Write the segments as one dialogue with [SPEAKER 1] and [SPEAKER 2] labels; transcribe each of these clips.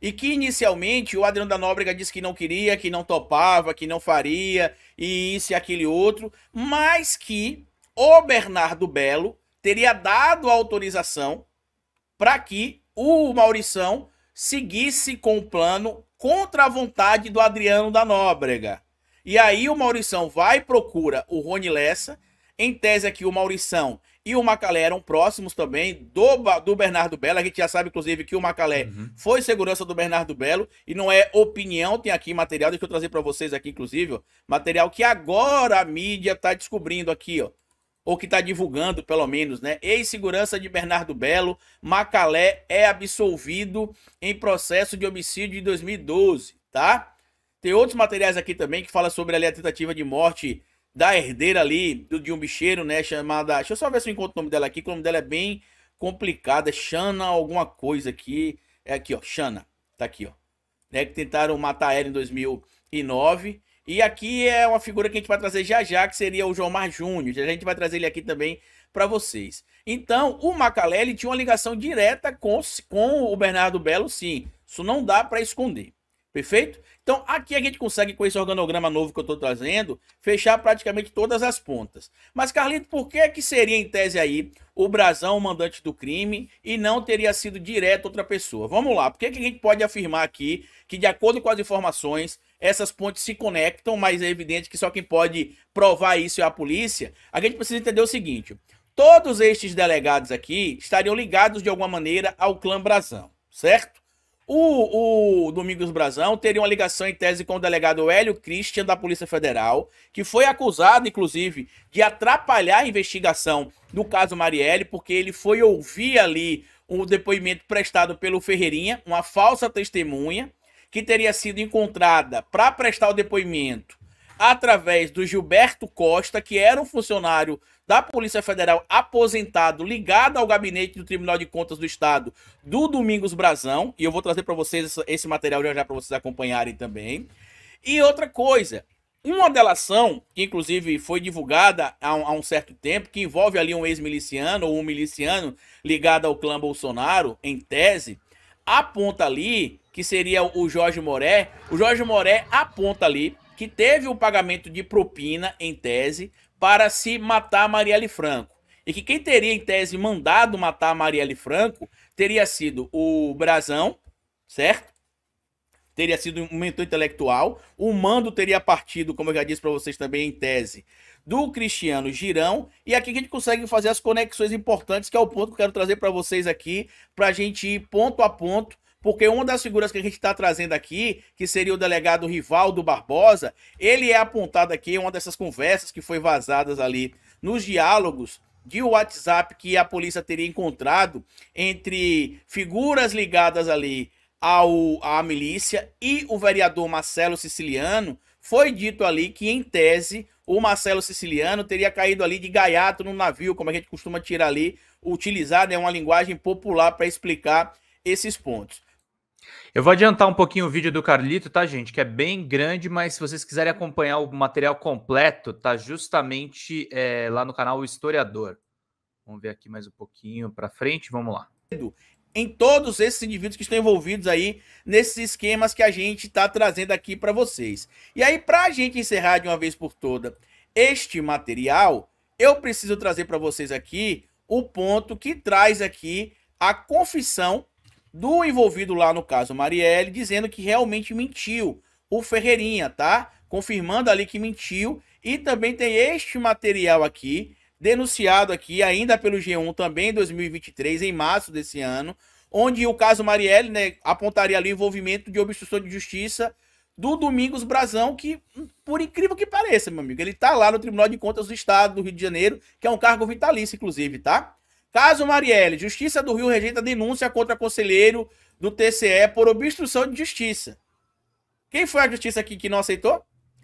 [SPEAKER 1] e que inicialmente o Adriano da Nóbrega disse que não queria, que não topava, que não faria, e isso e aquele outro, mas que o Bernardo Belo teria dado autorização para que o Maurição seguisse com o plano contra a vontade do Adriano da Nóbrega. E aí o Maurição vai e procura o Rony Lessa, em tese que o Maurição e o Macalé eram próximos também do, do Bernardo Belo. A gente já sabe, inclusive, que o Macalé uhum. foi segurança do Bernardo Belo e não é opinião. Tem aqui material, deixa eu trazer para vocês aqui, inclusive, ó, material que agora a mídia está descobrindo aqui, ó. Ou que está divulgando, pelo menos, né? Ex-segurança de Bernardo Belo, Macalé é absolvido em processo de homicídio de 2012, tá? Tem outros materiais aqui também que fala sobre ali, a tentativa de morte da herdeira ali, do, de um bicheiro, né? Chamada. Deixa eu só ver se eu encontro o nome dela aqui, que o nome dela é bem complicado. É Xana alguma coisa aqui. É aqui, ó. Xana. Tá aqui, ó. Né, que tentaram matar ela em 2009. E aqui é uma figura que a gente vai trazer já já, que seria o João Mar Júnior. a gente vai trazer ele aqui também para vocês. Então, o Macalé ele tinha uma ligação direta com, com o Bernardo Belo, sim. Isso não dá para esconder. Perfeito? Então aqui a gente consegue, com esse organograma novo que eu estou trazendo, fechar praticamente todas as pontas. Mas Carlito, por que, que seria em tese aí o Brasão o mandante do crime e não teria sido direto outra pessoa? Vamos lá, por que, que a gente pode afirmar aqui que de acordo com as informações essas pontes se conectam, mas é evidente que só quem pode provar isso é a polícia? A gente precisa entender o seguinte, todos estes delegados aqui estariam ligados de alguma maneira ao clã Brasão, certo? O, o Domingos Brazão teria uma ligação em tese com o delegado Hélio Christian da Polícia Federal, que foi acusado, inclusive, de atrapalhar a investigação do caso Marielle, porque ele foi ouvir ali um depoimento prestado pelo Ferreirinha, uma falsa testemunha, que teria sido encontrada para prestar o depoimento através do Gilberto Costa, que era um funcionário da Polícia Federal aposentado, ligado ao gabinete do Tribunal de Contas do Estado, do Domingos Brazão, e eu vou trazer para vocês esse material já já para vocês acompanharem também. E outra coisa, uma delação, que inclusive foi divulgada há um, há um certo tempo, que envolve ali um ex-miliciano ou um miliciano ligado ao clã Bolsonaro, em tese, aponta ali que seria o Jorge Moré. O Jorge Moré aponta ali que teve o pagamento de propina, em tese, para se matar Marielle Franco. E que quem teria, em tese, mandado matar Marielle Franco teria sido o Brazão, certo? Teria sido um mentor intelectual. O mando teria partido, como eu já disse para vocês também, em tese, do Cristiano Girão. E aqui que a gente consegue fazer as conexões importantes, que é o ponto que eu quero trazer para vocês aqui, para a gente ir ponto a ponto porque uma das figuras que a gente está trazendo aqui, que seria o delegado Rivaldo Barbosa, ele é apontado aqui em uma dessas conversas que foi vazadas ali nos diálogos de WhatsApp que a polícia teria encontrado entre figuras ligadas ali ao, à milícia e o vereador Marcelo Siciliano, foi dito ali que, em tese, o Marcelo Siciliano teria caído ali de gaiato no navio, como a gente costuma tirar ali, utilizar né, uma linguagem popular para explicar esses pontos. Eu vou adiantar um pouquinho o vídeo do Carlito, tá, gente? Que é bem grande, mas se vocês quiserem acompanhar o material completo, tá justamente é, lá no canal O Historiador. Vamos ver aqui mais um pouquinho para frente, vamos lá. Em todos esses indivíduos que estão envolvidos aí nesses esquemas que a gente está trazendo aqui para vocês. E aí, para a gente encerrar de uma vez por toda este material, eu preciso trazer para vocês aqui o ponto que traz aqui a confissão do envolvido lá no caso Marielle, dizendo que realmente mentiu, o Ferreirinha, tá? Confirmando ali que mentiu. E também tem este material aqui, denunciado aqui ainda pelo G1 também em 2023, em março desse ano, onde o caso Marielle né, apontaria ali o envolvimento de obstrução de justiça do Domingos Brazão, que, por incrível que pareça, meu amigo, ele tá lá no Tribunal de Contas do Estado do Rio de Janeiro, que é um cargo vitalício, inclusive, tá? Caso Marielle, Justiça do Rio rejeita denúncia contra conselheiro do TCE por obstrução de justiça. Quem foi a justiça aqui que não aceitou?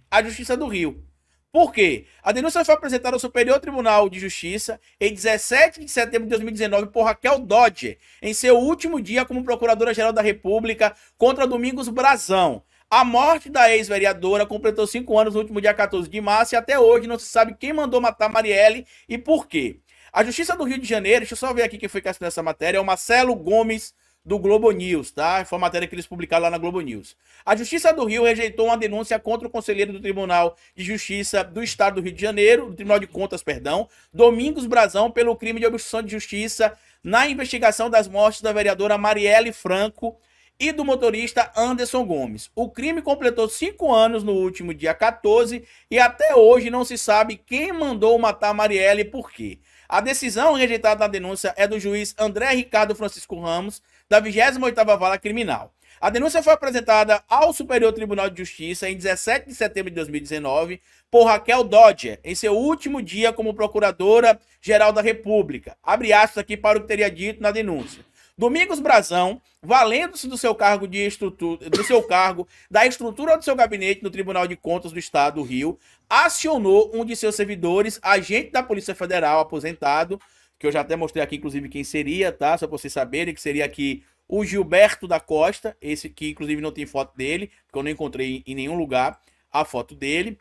[SPEAKER 1] A Justiça do Rio. Por quê? A denúncia foi apresentada ao Superior Tribunal de Justiça em 17 de setembro de 2019 por Raquel Dodge, em seu último dia como Procuradora-Geral da República contra Domingos Brazão. A morte da ex-vereadora completou cinco anos no último dia 14 de março e até hoje não se sabe quem mandou matar Marielle e por quê. A Justiça do Rio de Janeiro, deixa eu só ver aqui quem foi que assinou essa matéria, é o Marcelo Gomes do Globo News, tá? Foi a matéria que eles publicaram lá na Globo News. A Justiça do Rio rejeitou uma denúncia contra o conselheiro do Tribunal de Justiça do Estado do Rio de Janeiro, do Tribunal de Contas, perdão, Domingos Brazão, pelo crime de obstrução de justiça na investigação das mortes da vereadora Marielle Franco e do motorista Anderson Gomes. O crime completou cinco anos no último dia 14 e até hoje não se sabe quem mandou matar Marielle e por quê. A decisão rejeitada na denúncia é do juiz André Ricardo Francisco Ramos, da 28ª Vara Criminal. A denúncia foi apresentada ao Superior Tribunal de Justiça em 17 de setembro de 2019 por Raquel Dodger, em seu último dia como Procuradora-Geral da República. Abre aspas aqui para o que teria dito na denúncia. Domingos Brazão, valendo-se do seu cargo de estrutura, do seu cargo, da estrutura do seu gabinete no Tribunal de Contas do Estado do Rio, acionou um de seus servidores, agente da Polícia Federal aposentado, que eu já até mostrei aqui, inclusive, quem seria, tá? Só pra vocês saberem, que seria aqui o Gilberto da Costa, esse que inclusive não tem foto dele, porque eu não encontrei em nenhum lugar a foto dele,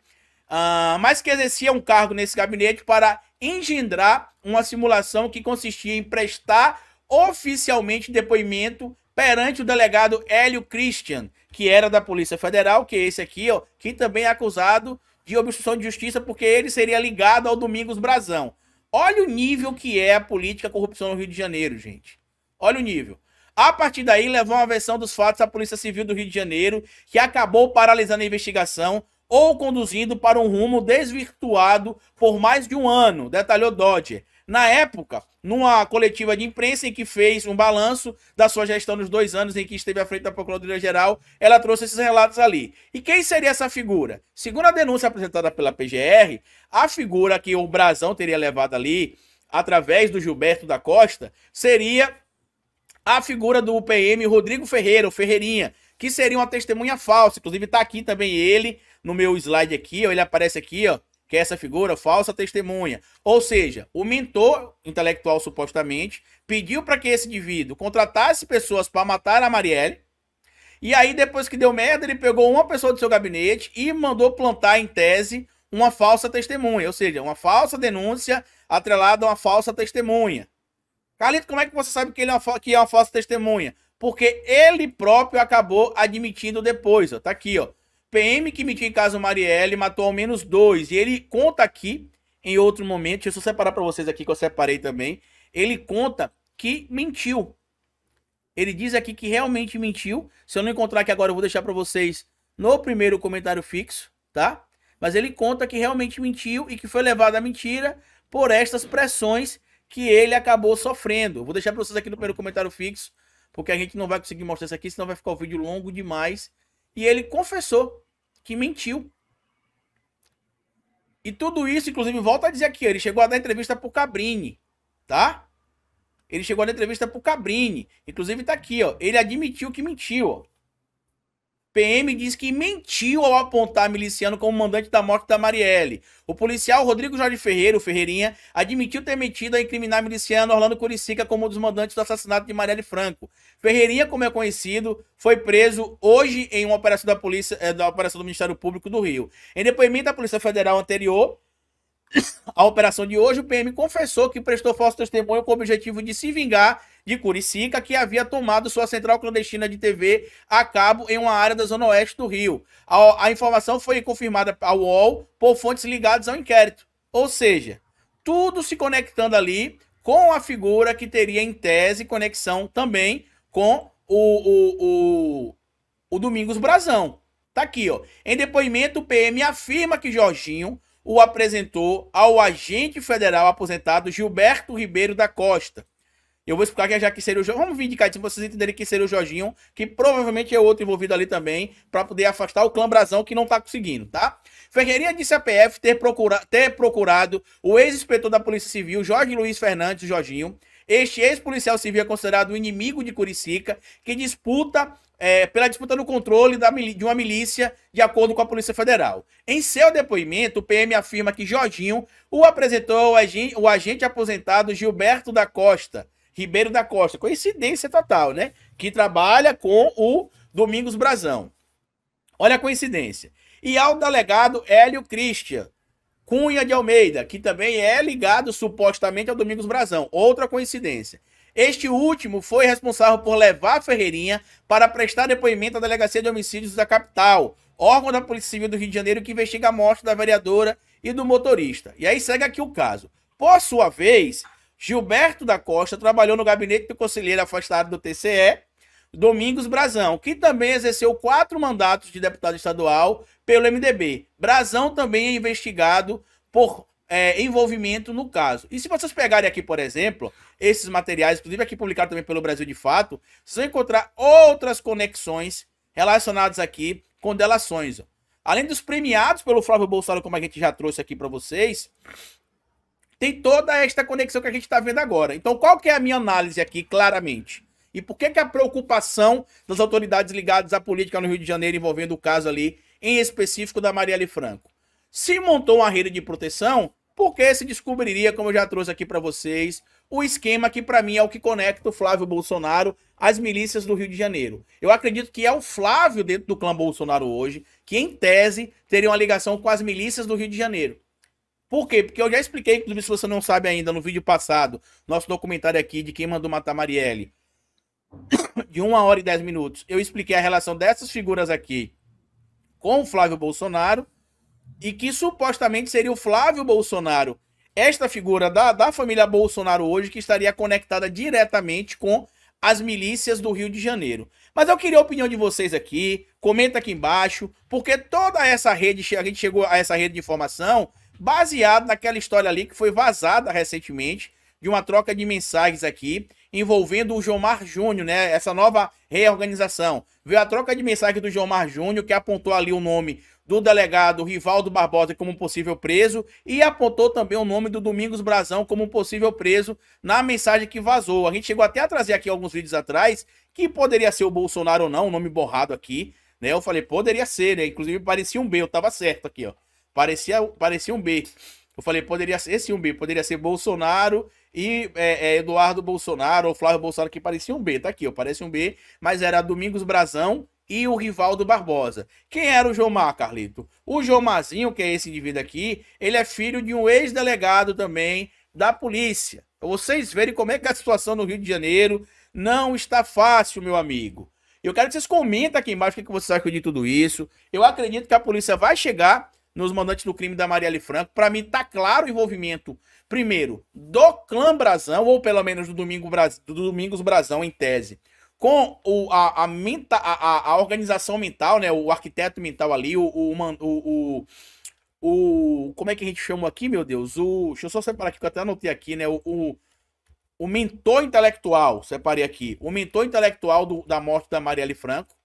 [SPEAKER 1] uh, mas que exercia um cargo nesse gabinete para engendrar uma simulação que consistia em prestar oficialmente depoimento perante o delegado Hélio Christian, que era da Polícia Federal, que é esse aqui, ó, que também é acusado de obstrução de justiça porque ele seria ligado ao Domingos Brazão. Olha o nível que é a política corrupção no Rio de Janeiro, gente. Olha o nível. A partir daí, levou uma versão dos fatos à Polícia Civil do Rio de Janeiro, que acabou paralisando a investigação ou conduzindo para um rumo desvirtuado por mais de um ano, detalhou Dodge. Na época, numa coletiva de imprensa em que fez um balanço da sua gestão nos dois anos em que esteve à frente da Procuradoria-Geral, ela trouxe esses relatos ali. E quem seria essa figura? Segundo a denúncia apresentada pela PGR, a figura que o Brasão teria levado ali, através do Gilberto da Costa, seria a figura do PM Rodrigo Ferreira, o Ferreirinha, que seria uma testemunha falsa. Inclusive, está aqui também ele, no meu slide aqui, ó, ele aparece aqui, ó, que é essa figura falsa testemunha. Ou seja, o mentor intelectual supostamente pediu para que esse indivíduo contratasse pessoas para matar a Marielle. E aí depois que deu merda, ele pegou uma pessoa do seu gabinete e mandou plantar em tese uma falsa testemunha, ou seja, uma falsa denúncia atrelada a uma falsa testemunha. Carlito, como é que você sabe que ele é uma, que é uma falsa testemunha? Porque ele próprio acabou admitindo depois, ó, tá aqui, ó. PM que mentiu em caso Marielle matou ao menos dois. E ele conta aqui, em outro momento, deixa eu separar para vocês aqui que eu separei também. Ele conta que mentiu. Ele diz aqui que realmente mentiu. Se eu não encontrar aqui agora, eu vou deixar para vocês no primeiro comentário fixo, tá? Mas ele conta que realmente mentiu e que foi levado à mentira por estas pressões que ele acabou sofrendo. vou deixar para vocês aqui no primeiro comentário fixo, porque a gente não vai conseguir mostrar isso aqui, senão vai ficar o vídeo longo demais e ele confessou que mentiu. E tudo isso, inclusive, volta a dizer aqui, ele chegou a dar entrevista pro Cabrini, tá? Ele chegou a dar entrevista pro Cabrini. Inclusive tá aqui, ó. Ele admitiu que mentiu, ó. PM diz que mentiu ao apontar miliciano como mandante da morte da Marielle. O policial Rodrigo Jorge Ferreira, o Ferreirinha, admitiu ter mentido a incriminar miliciano Orlando Curicica como um dos mandantes do assassinato de Marielle Franco. Ferreirinha, como é conhecido, foi preso hoje em uma operação da polícia, eh, da operação do Ministério Público do Rio. Em depoimento da Polícia Federal anterior, a operação de hoje, o PM confessou que prestou falso testemunho com o objetivo de se vingar de Curicica, que havia tomado sua central clandestina de TV a cabo em uma área da zona oeste do Rio. A, a informação foi confirmada ao UOL por fontes ligadas ao inquérito. Ou seja, tudo se conectando ali com a figura que teria em tese conexão também com o, o, o, o Domingos Brazão. Tá aqui, ó. Em depoimento, o PM afirma que Jorginho o apresentou ao agente federal aposentado Gilberto Ribeiro da Costa, eu vou explicar que é já que seria o Jorginho. Vamos indicar, isso para vocês entenderem que é seria o Jorginho, que provavelmente é outro envolvido ali também, para poder afastar o clã Brasão que não está conseguindo, tá? Ferreirinha disse à PF ter, procura... ter procurado o ex-inspetor da Polícia Civil, Jorge Luiz Fernandes, o Jorginho. Este ex-policial civil é considerado o inimigo de Curicica, que disputa é, pela disputa no controle da, de uma milícia, de acordo com a Polícia Federal. Em seu depoimento, o PM afirma que Jorginho o apresentou ao o agente aposentado Gilberto da Costa, Ribeiro da Costa, coincidência total, né? Que trabalha com o Domingos Brazão. Olha a coincidência. E ao delegado Hélio Christian Cunha de Almeida, que também é ligado supostamente ao Domingos Brazão. Outra coincidência. Este último foi responsável por levar Ferreirinha para prestar depoimento à Delegacia de Homicídios da capital, órgão da Polícia Civil do Rio de Janeiro que investiga a morte da vereadora e do motorista. E aí segue aqui o caso. Por sua vez, Gilberto da Costa trabalhou no gabinete do conselheiro afastado do TCE, Domingos Brazão, que também exerceu quatro mandatos de deputado estadual pelo MDB. Brazão também é investigado por é, envolvimento no caso. E se vocês pegarem aqui, por exemplo, esses materiais, inclusive aqui publicado também pelo Brasil de Fato, vocês vão encontrar outras conexões relacionadas aqui com delações. Além dos premiados pelo Flávio Bolsonaro, como a gente já trouxe aqui para vocês, tem toda esta conexão que a gente está vendo agora. Então, qual que é a minha análise aqui, claramente? E por que, que a preocupação das autoridades ligadas à política no Rio de Janeiro envolvendo o caso ali, em específico da Marielle Franco? Se montou uma rede de proteção, porque se descobriria, como eu já trouxe aqui para vocês, o esquema que para mim é o que conecta o Flávio Bolsonaro às milícias do Rio de Janeiro. Eu acredito que é o Flávio dentro do clã Bolsonaro hoje, que em tese teria uma ligação com as milícias do Rio de Janeiro. Por quê? Porque eu já expliquei, inclusive, se você não sabe ainda, no vídeo passado, nosso documentário aqui de quem mandou matar Marielle, de uma hora e dez minutos, eu expliquei a relação dessas figuras aqui com o Flávio Bolsonaro e que supostamente seria o Flávio Bolsonaro, esta figura da, da família Bolsonaro hoje, que estaria conectada diretamente com as milícias do Rio de Janeiro. Mas eu queria a opinião de vocês aqui, comenta aqui embaixo, porque toda essa rede, a gente chegou a essa rede de informação baseado naquela história ali que foi vazada recentemente de uma troca de mensagens aqui envolvendo o Jomar Júnior, né? Essa nova reorganização. Veio a troca de mensagem do Jomar Júnior, que apontou ali o nome do delegado Rivaldo Barbosa como possível preso e apontou também o nome do Domingos Brazão como possível preso na mensagem que vazou. A gente chegou até a trazer aqui alguns vídeos atrás que poderia ser o Bolsonaro ou não, o nome borrado aqui, né? Eu falei, poderia ser, né? Inclusive parecia um B, eu tava certo aqui, ó. Parecia, parecia um B. Eu falei, poderia ser esse um B, poderia ser Bolsonaro e é, é, Eduardo Bolsonaro ou Flávio Bolsonaro, que parecia um B. Tá aqui, ó, parece um B, mas era Domingos Brazão e o Rivaldo Barbosa. Quem era o Jomar, Carlito? O Jomarzinho, que é esse indivíduo aqui, ele é filho de um ex-delegado também da polícia. Vocês verem como é que é a situação no Rio de Janeiro não está fácil, meu amigo. Eu quero que vocês comentem aqui embaixo o que vocês acham de tudo isso. Eu acredito que a polícia vai chegar nos mandantes do crime da Marielle Franco. Para mim, tá claro o envolvimento, primeiro, do clã Brasão, ou pelo menos do, Domingo do Domingos Brasão, em tese, com o, a, a, menta, a, a, organização mental, né? O arquiteto mental ali, o, o, o, o, Como é que a gente chama aqui, meu Deus? O, deixa eu só separar aqui, que eu até anotei aqui, né? O, o, o mentor intelectual, separei aqui. O mentor intelectual do, da morte da Marielle Franco,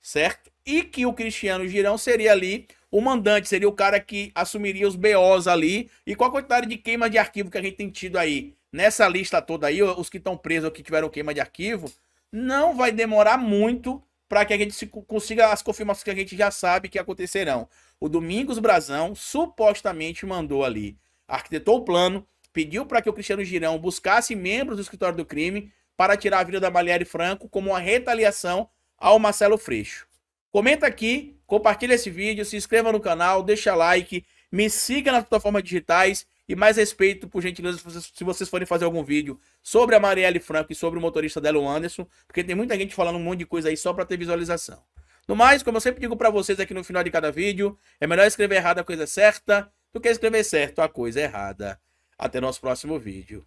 [SPEAKER 1] certo? E que o Cristiano Girão seria ali o mandante seria o cara que assumiria os BOs ali. E qual a quantidade de queima de arquivo que a gente tem tido aí? Nessa lista toda aí, os que estão presos ou que tiveram queima de arquivo, não vai demorar muito para que a gente consiga as confirmações que a gente já sabe que acontecerão. O Domingos Brazão supostamente mandou ali, arquitetou o plano, pediu para que o Cristiano Girão buscasse membros do escritório do crime para tirar a vida da Baleari Franco como uma retaliação ao Marcelo Freixo. Comenta aqui compartilhe esse vídeo, se inscreva no canal, deixa like, me siga nas plataformas digitais e mais respeito, por gentileza, se vocês, se vocês forem fazer algum vídeo sobre a Marielle Franco e sobre o motorista dela, o Anderson, porque tem muita gente falando um monte de coisa aí só para ter visualização. No mais, como eu sempre digo para vocês aqui no final de cada vídeo, é melhor escrever errado a coisa certa do que escrever certo a coisa errada. Até nosso próximo vídeo.